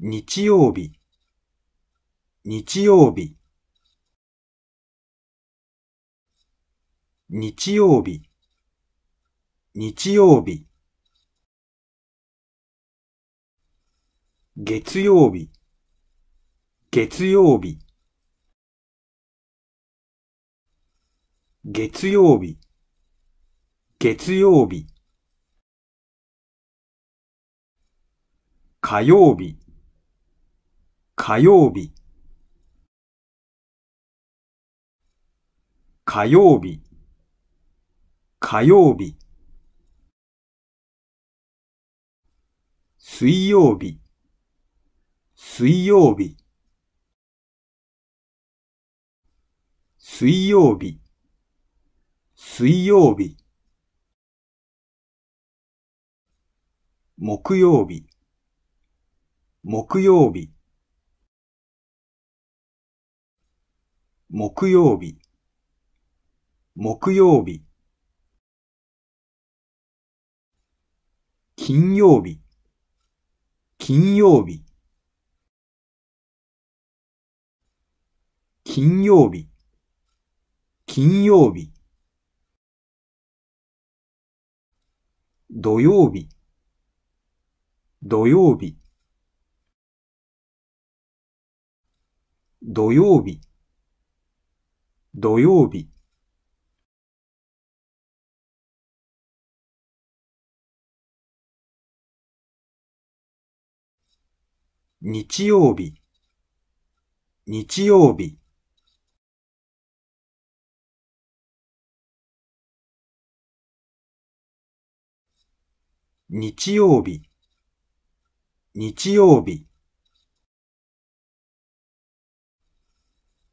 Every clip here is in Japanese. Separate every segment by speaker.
Speaker 1: 日
Speaker 2: 曜日、日曜日、日曜日、日曜日、月曜日、月曜日、月曜日、月曜日、火曜日、火曜日火曜日火曜日水曜日水曜日水曜日水曜日木曜日木曜日木曜日、木曜日。金曜日、金曜日。金曜日、金曜日。土曜日、土曜日。土曜日
Speaker 1: 土曜日日曜日日曜日
Speaker 2: 日曜日日曜日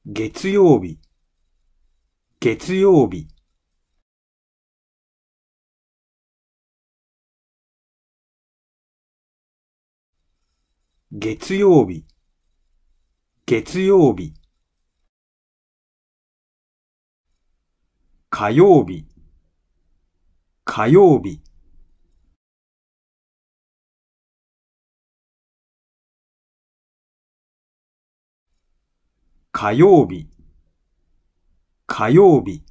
Speaker 2: 月曜日
Speaker 1: 月曜日月曜
Speaker 2: 日月曜日火曜日火曜日
Speaker 1: 火曜日
Speaker 2: 火曜日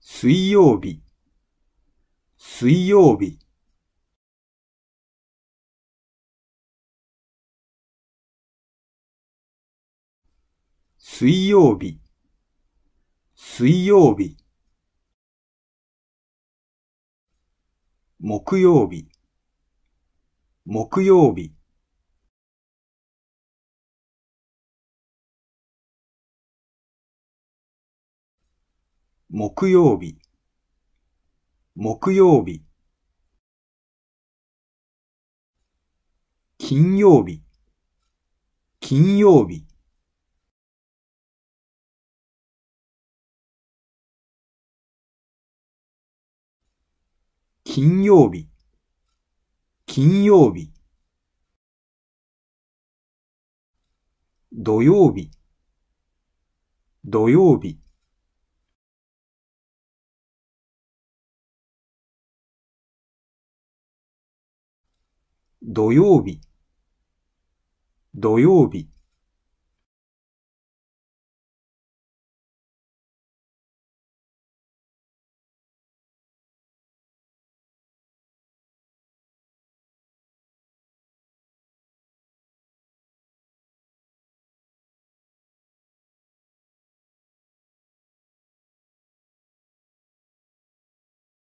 Speaker 2: 水曜日水曜日水曜日水曜日木曜日
Speaker 1: 木曜日木曜日
Speaker 2: 木曜日金曜日金曜日
Speaker 1: 金曜日金曜日土曜日土曜日土曜日、土曜日。